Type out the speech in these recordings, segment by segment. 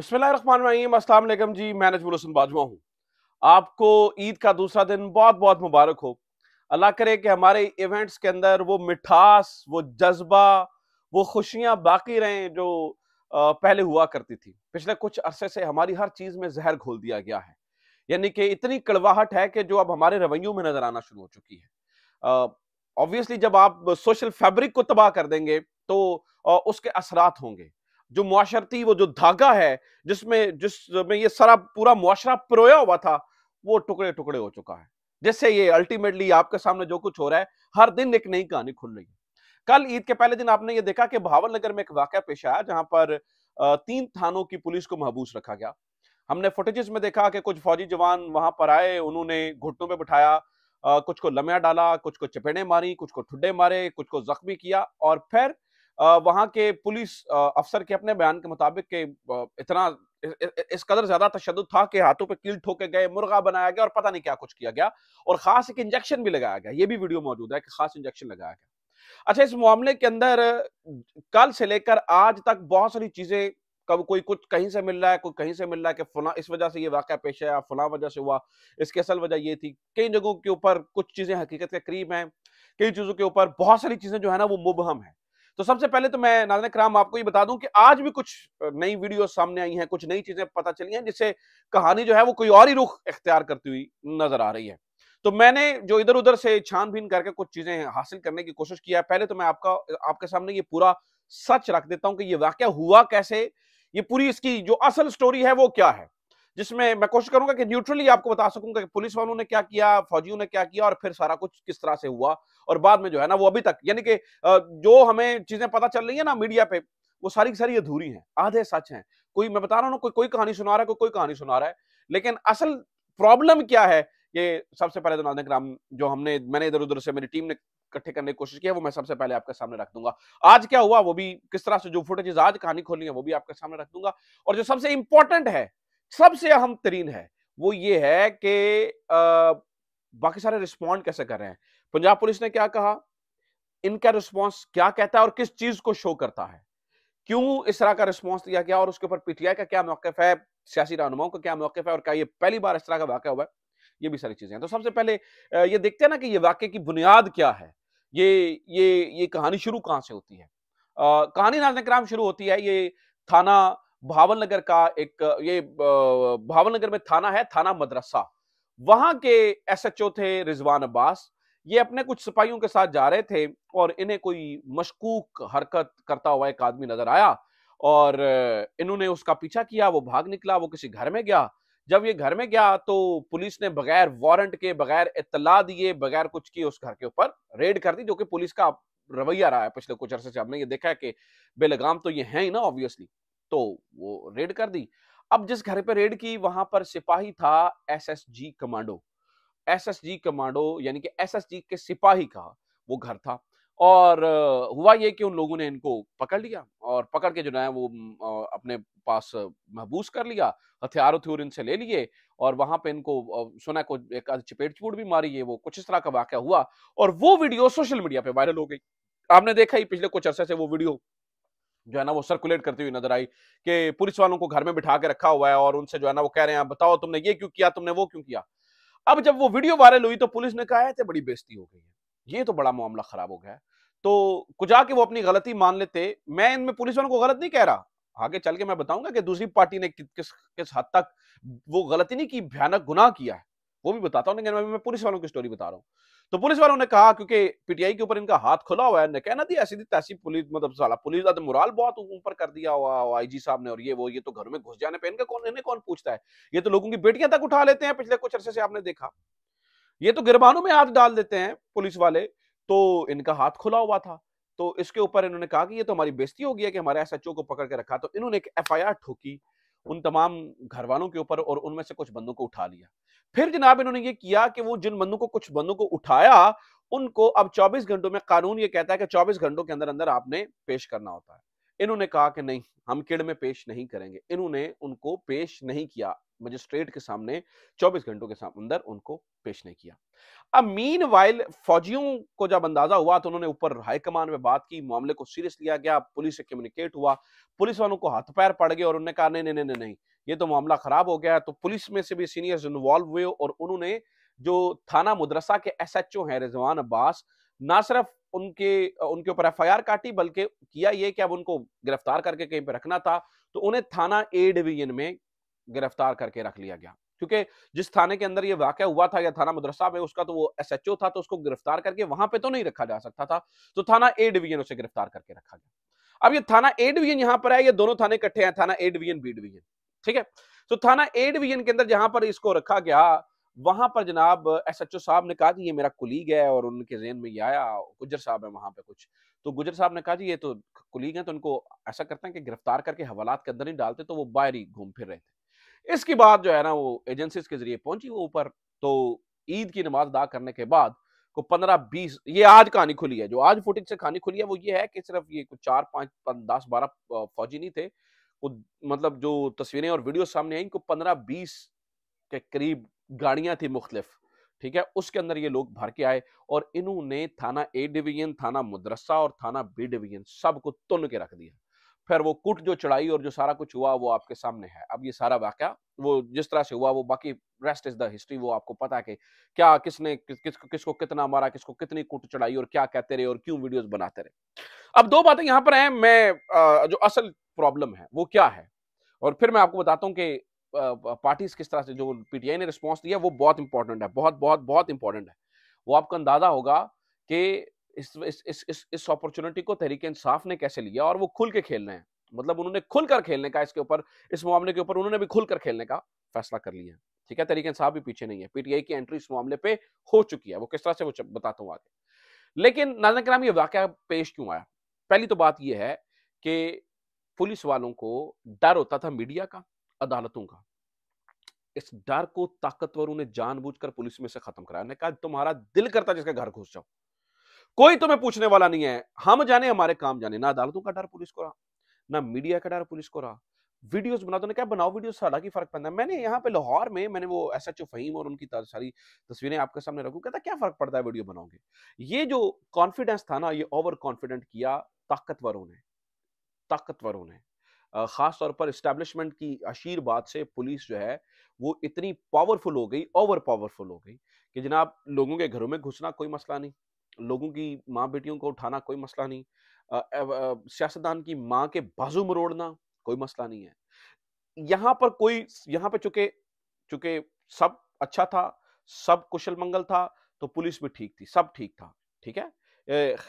बसमिलकुम जी मैं नजमुल हसन बाजवा हूँ आपको ईद का दूसरा दिन बहुत बहुत मुबारक हो अल्लाह करे कि हमारे इवेंट्स के अंदर वो मिठास वो जज्बा वो खुशियाँ बाकी रहें जो पहले हुआ करती थी पिछले कुछ अरसे से हमारी हर चीज़ में जहर घोल दिया गया है यानी कि इतनी कड़वाहट है कि जो अब हमारे रवैयों में नज़र आना शुरू हो चुकी है ऑब्वियसली जब आप सोशल फैब्रिक को तबाह कर देंगे तो उसके असरात होंगे जो मुआशरती वो जो धागा है जिसमें जिसमें ये सारा पूरा मुआशरा परोया हुआ था वो टुकड़े टुकड़े हो चुका है जिससे ये अल्टीमेटली आपके सामने जो कुछ हो रहा है हर दिन एक नई कहानी खुल रही है कल ईद के पहले दिन आपने ये देखा कि भावल नगर में एक वाक्य पेश आया जहां पर तीन थानों की पुलिस को महबूस रखा गया हमने फुटेजेस में देखा कि कुछ फौजी जवान वहां पर आए उन्होंने घुटनों पे बिठाया कुछ को लमिया डाला कुछ को चपेटे मारी कुछ को ठुड्डे मारे कुछ को जख्मी किया और फिर वहाँ के पुलिस अफसर के अपने बयान के मुताबिक के इतना इस कदर ज्यादा तशद था कि हाथों पे कील ठोके गए मुर्गा बनाया गया और पता नहीं क्या कुछ किया गया और खास एक इंजेक्शन भी लगाया गया ये भी वीडियो मौजूद है कि खास इंजेक्शन लगाया गया अच्छा इस मामले के अंदर कल से लेकर आज तक बहुत सारी चीजें कब कोई कुछ कहीं से मिल रहा है कोई कहीं से मिल रहा है कि फला इस वजह से ये वाक़ पेश आया फला वजह से हुआ इसकी असल वजह ये थी कई जगहों के ऊपर कुछ चीज़ें हकीकत के करीब हैं कई चीज़ों के ऊपर बहुत सारी चीज़ें जो है ना वो मुबहम है तो सबसे पहले तो मैं नाजन कराम आपको ये बता दूं कि आज भी कुछ नई वीडियो सामने आई हैं कुछ नई चीजें पता चली हैं जिससे कहानी जो है वो कोई और ही रुख इख्तियार करती हुई नजर आ रही है तो मैंने जो इधर उधर से छानबीन करके कुछ चीजें हासिल करने की कोशिश किया है पहले तो मैं आपका आपके सामने ये पूरा सच रख देता हूं कि ये वाक्य हुआ कैसे ये पूरी इसकी जो असल स्टोरी है वो क्या है जिसमें मैं कोशिश करूंगा कि न्यूट्रली आपको बता सकूंगा कि पुलिस वालों ने क्या किया फौजियों ने क्या किया और फिर सारा कुछ किस तरह से हुआ और बाद में जो है ना वो अभी तक यानी कि जो हमें चीजें पता चल रही है ना मीडिया पे वो सारी की सारी अधूरी हैं आधे सच हैं कोई मैं बता रहा हूँ कोई कोई कहानी सुना रहा है कोई कोई कहानी सुना रहा है लेकिन असल प्रॉब्लम क्या है ये सबसे पहले तो राम जो हमने मैंने इधर उधर से मेरी टीम ने इकट्ठे करने की कोशिश की है वो मैं सबसे पहले आपके सामने रख दूंगा आज क्या हुआ वो भी किस तरह से जो फुटेज आज कहानी खोली है वो भी आपके सामने रख दूंगा और जो सबसे इंपॉर्टेंट है सबसे अहम तरीन है वो ये है कि बाकी सारे रिस्पॉन्ड कैसे कर रहे हैं पंजाब पुलिस ने क्या कहा इनका रिस्पॉन्स क्या कहता है और किस चीज को शो करता है क्यों इस तरह का रिस्पॉन्स दिया गया और उसके ऊपर पीटीआई का क्या मौकफ है सियासी रहनुमाओं का क्या मौकफ है और क्या ये पहली बार इस तरह का वाक़ हुआ है ये भी सारी चीजें हैं तो सबसे पहले ये देखते हैं ना कि ये वाक्य की बुनियाद क्या है ये ये ये कहानी शुरू कहाँ से होती है कहानी राजनीतिक शुरू होती है ये थाना नगर का एक ये भावनगर में थाना है थाना मदरसा वहां के एसएचओ थे रिजवान अब्बास ये अपने कुछ सिपाहियों के साथ जा रहे थे और इन्हें कोई मशकूक हरकत करता हुआ एक आदमी नजर आया और इन्होंने उसका पीछा किया वो भाग निकला वो किसी घर में गया जब ये घर में गया तो पुलिस ने बगैर वारंट के बगैर इतला दिए बगैर कुछ किए उस घर के ऊपर रेड कर दी जो कि पुलिस का रवैया रहा है पिछले कुछ अरसे से हमने ये देखा है कि बेलगाम तो ये है ही ना ऑब्वियसली तो वो रेड कर दी अब जिस घर पे रेड की वहां पर सिपाही था एसएसजी कमांडो एसएसजी कमांडो यानी कि एसएसजी के सिपाही का वो घर था और हुआ ये कि उन लोगों ने इनको पकड़ लिया और पकड़ के जो है वो अपने पास महबूस कर लिया हथियार उथियोर इनसे ले लिए और वहां पे इनको सुना को एक चपेट चपूट भी मारी है वो कुछ इस तरह का वाक्य हुआ और वो वीडियो सोशल मीडिया पे वायरल हो गई आपने देखा ही पिछले कुछ अरसे से वो वीडियो जो है ना वो सर्कुलेट करती हुई नजर आई कि पुलिस वालों को घर में बिठा के रखा हुआ है और उनसे जो है ना वो कह रहे हैं बताओ तुमने ये क्यों किया तुमने वो क्यों किया अब जब वो वीडियो वायरल हुई तो पुलिस ने कहा है तो बड़ी बेजती हो गई है ये तो बड़ा मामला खराब हो गया है तो कुजा के वो अपनी गलती मान लेते मैं इनमें पुलिस वालों को गलत नहीं कह रहा आगे चल के मैं बताऊंगा कि दूसरी पार्टी ने किस किस हद तक वो गलती नहीं की भयानक गुनाह किया है वो भी बताता हूँ लेकिन मैं पुलिस वालों की स्टोरी बता रहा हूँ तो पुलिस वालों ने कहा क्योंकि पीटीआई के ऊपर इनका हाथ खुला हुआ है ने कहना दी ऐसी तैसी पुलिस मतलब साला पुलिस का तो मुराल बहुत ऊपर कर दिया हुआ आई जी साहब ने और ये वो ये तो घर में घुस जाने पर इनका कौन इन्हें कौन पूछता है ये तो लोगों की बेटियां तक उठा लेते हैं पिछले कुछ अरसे से आपने देखा ये तो गिरबानों में हाथ डाल देते हैं पुलिस वाले तो इनका हाथ खुला हुआ था तो इसके ऊपर इन्होंने कहा कि ये तो हमारी बेस्ती हो गई है कि हमारे एस को पकड़ के रखा तो इन्होंने एक एफ ठोकी उन तमाम घर वालों के ऊपर और उनमें से कुछ बंदों को उठा लिया फिर जनाब इन्होंने ये किया कि वो जिन बंदों को कुछ बंदों को उठाया उनको अब 24 घंटों में कानून ये कहता है कि 24 घंटों के अंदर अंदर आपने पेश करना होता है इन्होंने कहा कि नहीं हम किड़ में पेश नहीं करेंगे इन्होंने उनको पेश नहीं किया मजिस्ट्रेट के सामने 24 घंटों के अंदर उनको पेश नहीं किया अब मीन वाइल फौजियों को जब अंदाजा हुआ तो उन्होंने ऊपर हाईकमान में बात की मामले को सीरियस लिया गया पुलिस से कम्युनिकेट हुआ पुलिस वालों को हाथ पैर पड़ गए और उन्होंने कहा नहीं नहीं नहीं नहीं ये तो मामला खराब हो गया है तो पुलिस में से भी सीनियर्स इन्वॉल्व हुए और उन्होंने जो थाना मुद्रसा के एस एच ओ है रिजवान अब्बास ना सिर्फ उनके उनके ऊपर एफ आई आर काटी बल्कि किया ये कि अब उनको गिरफ्तार करके कहीं पर रखना था तो उन्हें थाना ए डिवीजन में गिरफ्तार करके रख लिया गया क्योंकि जिस थाने के अंदर ये वाक़ हुआ था या थाना मदरसा में उसका तो वो एस एच ओ था तो उसको गिरफ्तार करके वहां पे तो नहीं रखा जा सकता था तो थाना ए डिवीजन उसे गिरफ्तार करके रखा गया अब ये थाना ए डिवीजन यहाँ पर है ये दोनों थाने इकट्ठे हैं थाना ए डिवीजन बी डिवीजन ठीक है तो थाना ए डिवीजन के अंदर जहां पर इसको रखा गया वहां पर जनाब एस एच ओ साहब ने कहा कि ये मेरा कुलीग है और उनके जेन में ये आया गुजर साहब है वहां पे कुछ तो गुजर साहब ने कहा जी ये तो कुलीग है तो उनको ऐसा करते हैं कि गिरफ्तार करके हवालात के अंदर नहीं डालते तो वो बाहर ही घूम फिर रहे थे इसके बाद जो है ना वो एजेंसी के जरिए पहुंची वो ऊपर तो ईद की नमाज अदा करने के बाद को पंद्रह बीस ये आज कहानी खुली है जो आज फुटेज से कहानी खुली है वो ये है कि सिर्फ ये कुछ चार पाँच दस बारह फौजी नहीं थे वो मतलब जो तस्वीरें और वीडियो सामने आई इनको पंद्रह बीस के करीब गाड़ियां थी मुख्तलिफ ठीक है उसके अंदर ये लोग भर के आए और इन्होंने थाना ए डिवीजन थाना मदरसा और थाना बी डिवीजन सबको तुन के रख दिया फिर वो कुट जो चढ़ाई और जो सारा कुछ हुआ वो आपके सामने है अब ये सारा वाक्य वो जिस तरह से हुआ वो बाकी रेस्ट इज द हिस्ट्री वो आपको पता है कि क्या किसने किस, किस किसको कितना मारा किसको कितनी कुट चढ़ाई और क्या कहते रहे और क्यों वीडियोस बनाते रहे अब दो बातें यहाँ पर हैं मैं जो असल प्रॉब्लम है वो क्या है और फिर मैं आपको बताता हूँ कि पार्टीज किस तरह से जो पीटीआई ने रिस्पॉन्स दिया वो बहुत इंपॉर्टेंट है बहुत बहुत बहुत इंपॉर्टेंट है वो आपका अंदाजा होगा कि इस इस इस इस, अपॉर्चुनिटी को तहरीक इंसाफ ने कैसे लिया और वो खुल के खेल रहे हैं मतलब उन्होंने खुलकर खेलने का इसके ऊपर इस मामले के ऊपर उन्होंने भी खुलकर खेलने का फैसला कर लिया है ठीक है तहरीक इंसाफ भी पीछे नहीं है पीटीआई की एंट्री इस मामले पे हो चुकी है वो किस तरह से वो बताता हूँ आगे लेकिन नाजन कराम ये वाक्य पेश क्यों आया पहली तो बात यह है कि पुलिस वालों को डर होता था मीडिया का अदालतों का इस डर को ताकतवरों ने जानबूझकर पुलिस में से खत्म कराया कहा तुम्हारा दिल करता जिसके घर घुस जाओ कोई तुम्हें पूछने वाला नहीं है हम जाने हमारे काम जाने ना अदालतों का डर पुलिस को रहा ना मीडिया का डर पुलिस को रहा वीडियोस दो ने क्या बनाओ वीडियो साला की फर्क पड़ता है मैंने यहाँ पे लाहौर में मैंने वो एस एच ओ फहीम और उनकी सारी तस्वीरें आपके सामने रखू कहता क्या फर्क पड़ता है वीडियो बनाओगे ये जो कॉन्फिडेंस था ना ये ओवर कॉन्फिडेंट किया ताकतवरों ने ताकतवरों ने खास तौर पर इस्टेब्लिशमेंट की अशीर बात से पुलिस जो है वो इतनी पावरफुल हो गई ओवर पावरफुल हो गई कि जनाब लोगों के घरों में घुसना कोई मसला नहीं लोगों की माँ बेटियों को उठाना कोई मसला नहीं सियासतदान की माँ के बाजू मरोड़ना कोई मसला नहीं है यहाँ पर कोई यहाँ पर चुके चुके सब अच्छा था सब कुशल मंगल था तो पुलिस भी ठीक थी सब ठीक था ठीक है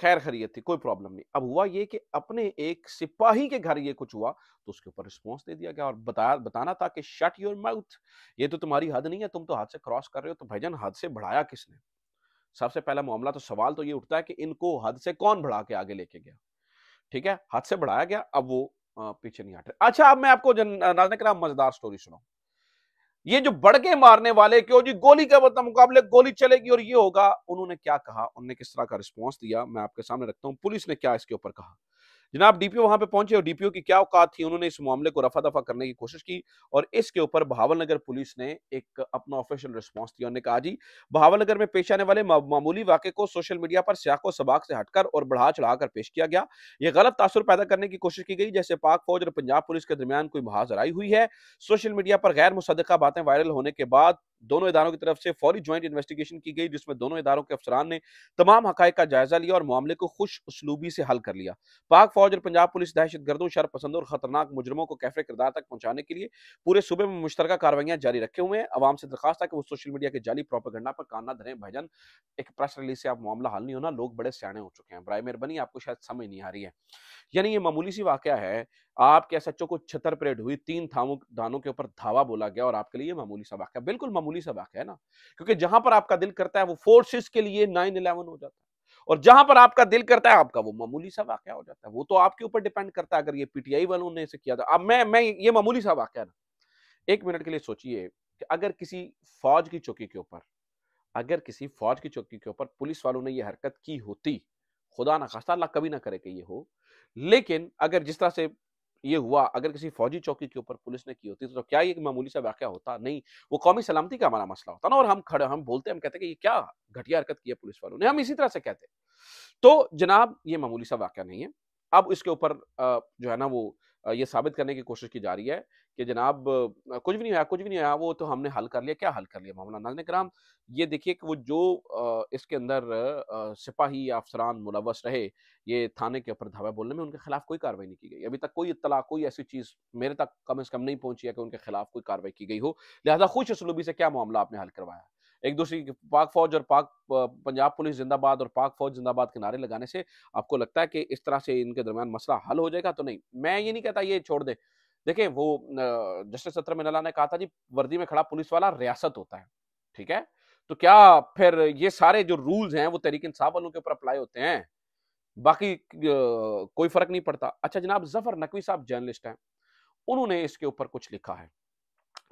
खैर खरीत थी कोई प्रॉब्लम नहीं अब हुआ ये कि अपने एक सिपाही के घर ये कुछ हुआ तो उसके ऊपर रिस्पॉन्स दे दिया गया और बताया बताना था कि शट योर माउथ ये तो तुम्हारी हद नहीं है तुम तो हाथ से क्रॉस कर रहे हो तो भाईजान हाथ से बढ़ाया किसने सबसे पहला मामला तो सवाल तो ये उठता है कि इनको हद से कौन बढ़ा के आगे लेके गया ठीक है हद से बढ़ाया गया अब वो पीछे नहीं हट रहे अच्छा अब मैं आपको नाजन कराम मजेदार स्टोरी सुनाऊ ये जो बढ़ के मारने वाले क्यों जी गोली के मतलब मुकाबले गोली चलेगी और ये होगा उन्होंने क्या कहा उन्होंने किस तरह का रिस्पॉन्स दिया मैं आपके सामने रखता हूँ पुलिस ने क्या इसके ऊपर कहा जनाब डीपीओ वहां पे पहुंचे और डीपीओ की क्या औकात थी उन्होंने इस मामले को रफा दफा करने की कोशिश की और इसके ऊपर भावल नगर पुलिस ने एक अपना ऑफिशियल रिस्पॉन्स दिया उन्होंने कहा जी भावल नगर में पेश आने वाले मामूली वाक्य को सोशल मीडिया पर सियाको सबाक से हटकर और बढ़ा चढ़ाकर पेश किया गया यह गलत तासुर पैदा करने की कोशिश की गई जैसे पाक फौज और पंजाब पुलिस के दरमियान कोई महाजराई हुई है सोशल मीडिया पर गैर मुसदा बातें वायरल होने के बाद दोनों इदारों की तरफ से फौरी ज्वाइंट इन्वेस्टिगेशन की गई जिसमें दोनों इदारों के अफसरान ने तमाम हक का जायजा लिया और मामले को खुश उसलूबी से हल कर लिया पाक फौज और पंजाब पुलिस दहशत गर्दों शर पसंदों और खतरनाक मुजरमों को कैफे किरदार तक पहुंचाने के लिए पूरे सूबे में मुश्तर कार्रवाइयां जारी रखे हुए हैं आवाम से दरखास्त है कि वो सोशल मीडिया के जाली प्रोपागंडा पर काना धरे भजन एक प्रेस रिलीज से आप मामला हल नहीं होना लोग बड़े स्याणे हो चुके हैं बर मेहरबानी आपको शायद समझ नहीं आ रही है यानी ये मामूली सी वाक्य है आपके एस एच ओ को छतर परेड हुई तीन थामों धानों के ऊपर धावा बोला गया और आपके लिए मामूली सा वाक्य बिल्कुल मामूली सा वाक्य है ना क्योंकि जहां पर आपका दिल करता है वो फोर्सेस के लिए नाइन इलेवन हो जाता है और जहां पर आपका दिल करता है आपका वो मामूली सा वाक्य हो जाता है वो तो आपके ऊपर डिपेंड करता है अगर ये पीटीआई वालों ने इसे किया था तो। अब मैं मैं ये मामूली सा वाक्य ना एक मिनट के लिए सोचिए कि अगर किसी फौज की चौकी के ऊपर अगर किसी फौज की चौकी के ऊपर पुलिस वालों ने यह हरकत की होती खुदा ना खास्ता अल्लाह कभी ना करे कि ये हो लेकिन अगर जिस तरह से ये हुआ अगर किसी फौजी चौकी के ऊपर पुलिस ने की होती तो, तो क्या ये मामूली सा वाक्य होता नहीं वो कौमी सलामती का हमारा मसला होता ना और हम खड़े हम बोलते हम कहते कि ये क्या घटिया हरकत की है पुलिस वालों ने हम इसी तरह से कहते तो जनाब ये मामूली सा वाक्य नहीं है अब इसके ऊपर जो है ना वो ये साबित करने की कोशिश की जा रही है कि जनाब कुछ भी नहीं आया कुछ भी नहीं आया वो तो हमने हल कर लिया क्या हल कर लिया मामला नाजन कराम ये देखिए कि वो जो इसके अंदर सिपाही अफसरान मुलवस रहे ये थाने के ऊपर धावा बोलने में उनके खिलाफ कोई कार्रवाई नहीं की गई अभी तक कोई इतला कोई ऐसी चीज़ मेरे तक कम अज़ कम नहीं पहुंची है कि उनके खिलाफ कोई कार्रवाई की गई हो लिहाजा खुश सलूबी से क्या मामला आपने हल करवाया एक दूसरे की पाक फौज और पाक पंजाब पुलिस जिंदाबाद और पाक फौज जिंदाबाद के नारे लगाने से आपको लगता है कि इस तरह से इनके दरमियान मसला हल हो जाएगा तो नहीं मैं ये नहीं कहता ये छोड़ दे देखिए वो जस्टिस सत्र मिनला ने कहा था जी वर्दी में खड़ा पुलिस वाला रियासत होता है ठीक है तो क्या फिर ये सारे जो रूल्स हैं वो तरीके इंसाफ वालों के ऊपर अप्लाई होते हैं बाकी कोई फर्क नहीं पड़ता अच्छा जनाब जफर नकवी साहब जर्नलिस्ट हैं उन्होंने इसके ऊपर कुछ लिखा है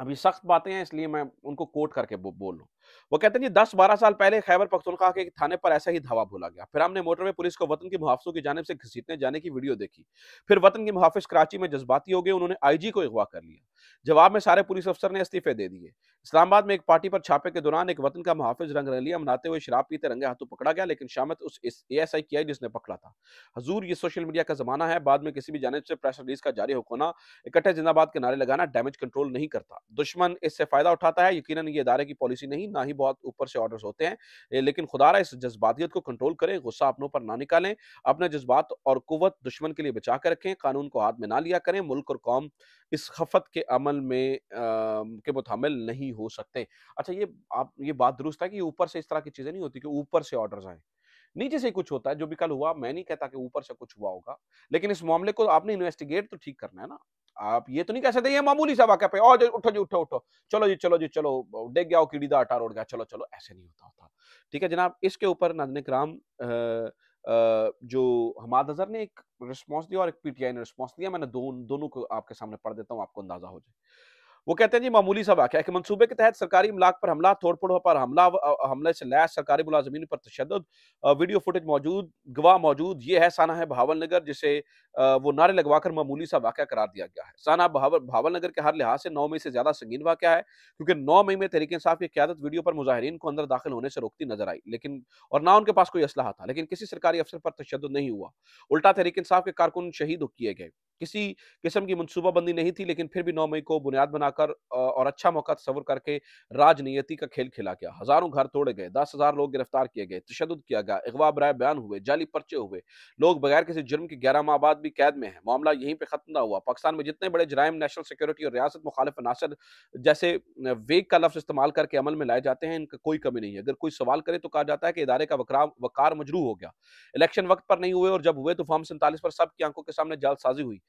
अभी सख्त बातें हैं इसलिए मैं उनको कोट करके बोल रहा हूँ वो कहते हैं जी दस बारह साल पहले खैबर पख्तुनखा के थाने पर ऐसा ही धावा बोला गया फिर हमने मोटरवे पुलिस को वतन के मुहाफों की जानब से घसीटने जाने की वीडियो देखी फिर वतन के मुहाफ़ कराची में जज्बाती हो गए उन्होंने आईजी को अगवा कर लिया जवाब में सारे पुलिस अफसर ने इस्तीफे दे दिए इस्लामाबाद में एक पार्टी पर छापे के दौरान एक वतन का मुहाफिज रंग रलिया मनाते हुए शराब पीते रंगे हाथों पकड़ा गया लेकिन शामत उस ए एस आई की आई जिसने पकड़ा था हजूर ये सोशल मीडिया का जमाना है बाद में किसी भी जानब से प्रेस रिलीज का जारी होना इकट्ठे जिंदाबाद के नारे लगाना डैमेज कंट्रोल नहीं करता दुश्मन इससे फ़ायदा उठाता है यकीन ये इदारे की पॉलिसी नहीं ना ही बहुत ऊपर से ऑर्डर होते हैं लेकिन खुदा इस जज्बातियत को कंट्रोल करें गुस्सा अपनों पर ना निकालें अपने जज्बात और कुत दुश्मन के लिए बचा कर रखें कानून को हाथ में ना लिया करें मुल्क और कौम इस खफत के अमल में आ, के मुतमिल नहीं हो सकते अच्छा ये आप ये बात दुरुस्त है कि ऊपर से इस तरह की चीज़ें नहीं होती कि ऊपर से ऑर्डर्स आए नीचे से कुछ होता है जो भी कल हुआ मैं नहीं कहता कि ऊपर से कुछ हुआ होगा लेकिन इस मामले को आपने इन्वेस्टिगेट तो ठीक करना है ना आप ये तो नहीं कह सकते ये मामूली सा वाक्य पे और उठो जी उठो उठो चलो जी चलो जी चलो डेग गया कीड़ी दा आटा रोड गया चलो चलो ऐसे नहीं होता होता ठीक है जनाब इसके ऊपर नाजन कराम जो हमाद अजहर ने एक रिस्पॉन्स दिया और एक पीटीआई ने रिस्पॉन्स दिया मैंने दोनों दोनों को आपके सामने पढ़ देता हूँ आपको अंदाजा हो जाए वो कहते हैं जी मामूली सा वाक़ है कि मनसूबे के तहत सरकारी इमलाक पर हमला तोड़फोड़ पर हमला हमले से लैस सरकारी मुलाजमीन पर तशद वीडियो फुटेज मौजूद गवाह मौजूद ये है साना है भावल नगर जिसे वो नारे लगवाकर मामूली सा वाक़ करार दिया गया है साना भावल नगर के हर लिहाज से नौ मई से ज़्यादा संगीन वाक्य है क्योंकि नौ मई में तरीके साहब की क्यादत वीडियो पर मुजाहरीन को अंदर दाखिल होने से रोकती नजर आई लेकिन और ना उनके पास कोई असलाह था लेकिन किसी सरकारी अफसर पर तशद नहीं हुआ उल्टा तरीके साहब के कारकुन शहीद किए गए किसी किस्म की मनसूबाबंदी नहीं थी लेकिन फिर भी नौ मई को बुनियाद बनाकर बनाकर और अच्छा मौका तस्वर करके राजनीति का खेल खेला गया हजारों घर तोड़े गए दस हजार लोग गिरफ्तार किए गए तशद किया गया अगवा बराए बयान हुए जाली पर्चे हुए लोग बगैर किसी जुर्म के ग्यारह माह बाद भी कैद में है मामला यहीं पर खत्म ना हुआ पाकिस्तान में जितने बड़े जराइम नेशनल सिक्योरिटी और रियासत मुखालिफ अनासर जैसे वेग का लफ्ज इस्तेमाल करके अमल में लाए जाते हैं इनका कोई कमी नहीं है अगर कोई सवाल करे तो कहा जाता है कि इदारे का वकराम वकार मजरू हो गया इलेक्शन वक्त पर नहीं हुए और जब हुए तो फॉर्म सैंतालीस पर सबकी आंखों के सामने जालसाजी हुई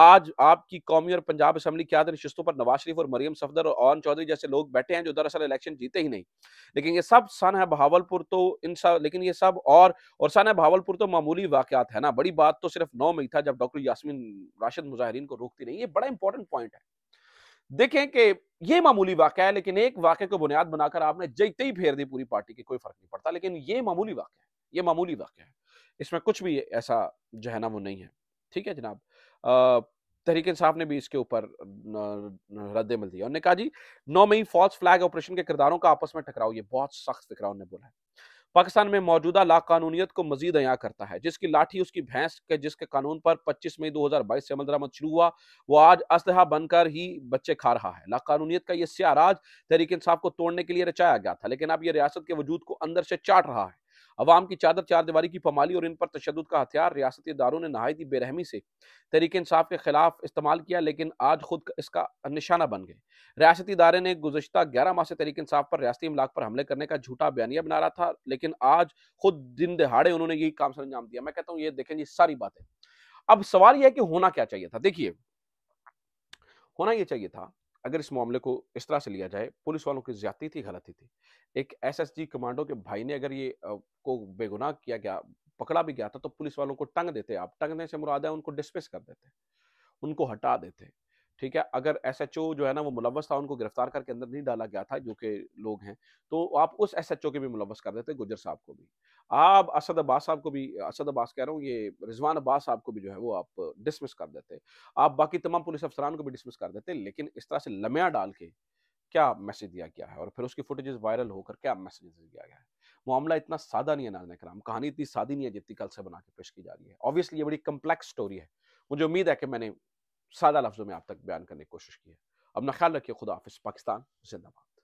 आज आपकी कौमी और पंजाब असम्बली क्या नशस्तों पर नवाज शरीफ आसिफ और मरियम सफदर और ओन चौधरी जैसे लोग बैठे हैं जो दरअसल इलेक्शन जीते ही नहीं लेकिन ये सब सन है बहावलपुर तो इन सब लेकिन ये सब और और सन है बहावलपुर तो मामूली वाकत है ना बड़ी बात तो सिर्फ नौ मई था जब डॉक्टर यासमिन राशिद मुजाहरीन को रोकती नहीं ये बड़ा इंपॉर्टेंट पॉइंट है देखें कि ये मामूली वाक़ है लेकिन एक वाक्य को बुनियाद बनाकर आपने जैते ही फेर दी पूरी पार्टी की कोई फर्क नहीं पड़ता लेकिन ये मामूली वाक्य है ये मामूली वाक्य है इसमें कुछ भी ऐसा जो है ना वो नहीं है ठीक है जनाब अः तहरीक इंसाफ ने भी इसके ऊपर रद्दमल दिया उन्होंने कहा जी नौ मई फॉल्स फ्लैग ऑपरेशन के किरदारों का आपस में टकराव ये बहुत सख्त फिक्रा उन्होंने बोला है पाकिस्तान में मौजूदा कानूनीत को मजीद अया करता है जिसकी लाठी उसकी भैंस के जिसके कानून पर 25 मई 2022 से अमल दरामद शुरू हुआ वो आज असलहा बनकर ही बच्चे खा रहा है कानूनीत का यह सियाराज तहरीक इंसाफ को तोड़ने के लिए रचाया गया था लेकिन अब यह रियासत के वजूद को अंदर से चाट रहा है अवाम की चादर चार दीवारी की पमाली और इन पर तशद का हथियार रियासती इदारों ने नहायती बेरहमी से तहरीक इंसाफ के खिलाफ इस्तेमाल किया लेकिन आज खुद इसका निशाना बन गए रियासती इदारे ने गुजशत ग्यारह माह से तहरीक इंसाफ पर रियाती इमलाक पर हमले करने का झूठा बयानिया बना रहा था लेकिन आज खुद दिन दिहाड़े उन्होंने यही काम सर अंजाम दिया मैं कहता हूँ ये देखें ये सारी बातें अब सवाल यह है कि होना क्या चाहिए था देखिए होना यह चाहिए था अगर इस मामले को इस तरह से लिया जाए पुलिस वालों की ज्यादा थी गलती थी एक एसएसजी कमांडो के भाई ने अगर ये को बेगुनाह किया गया पकड़ा भी गया था तो पुलिस वालों को टंग देते आप टंगने से मुराद है उनको डिस्मिस कर देते उनको हटा देते ठीक है अगर एस एच ओ जो है ना वो मुलवस था उनको गिरफ्तार करके अंदर नहीं डाला गया था जो कि लोग हैं तो आप उस एस एच ओ के भी मुलवस कर देते गुजर साहब को भी आप असद अब्बास साहब को भी असद अब्बास कह रहा हूँ ये रिजवान अब्बास साहब को भी जो है वो आप डिसमिस कर देते आप बाकी तमाम पुलिस अफसरान को भी डिसमिस कर देते लेकिन इस तरह से लम्या डाल के क्या मैसेज दिया गया है और फिर उसकी फुटेजेस वायरल होकर क्या मैसेज दिया गया है मामला इतना सादा नहीं है नाजन कराम कहानी इतनी सादी नहीं है जितनी कल से बना के पेश की जा रही है ऑब्वियसली ये बड़ी कम्प्लेक्स स्टोरी है मुझे उम्मीद है कि मैंने सादा लफ्ज़ों में आप तक बयान करने की कोशिश की है अपना ख्याल रखिए खुदा हाफिज़ पाकिस्तान जिंदाबाद